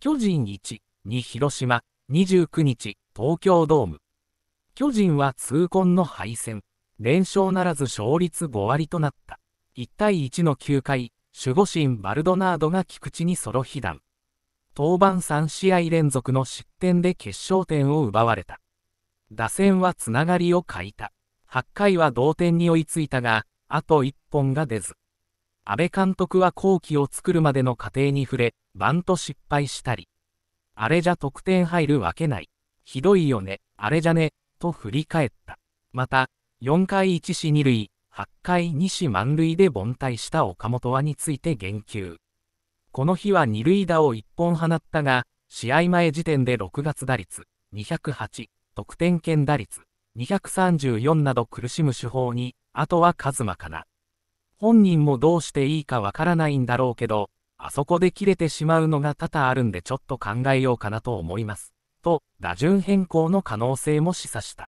巨人1、2広島、29日、東京ドーム。巨人は痛恨の敗戦。連勝ならず勝率5割となった。1対1の9回、守護神バルドナードが菊池にソロ被弾。登板3試合連続の失点で決勝点を奪われた。打線はつながりを欠いた。8回は同点に追いついたが、あと1本が出ず。安倍監督は後期を作るまでの過程に触れ、バント失敗したり、あれじゃ得点入るわけない、ひどいよね、あれじゃね、と振り返った。また、4回1死2塁、8回2死満塁で凡退した岡本はについて言及。この日は二塁打を1本放ったが、試合前時点で6月打率208、得点圏打率234など苦しむ手法に、あとはカズマかな。本人もどうしていいかわからないんだろうけど、あそこで切れてしまうのが多々あるんでちょっと考えようかなと思います。と、打順変更の可能性も示唆した。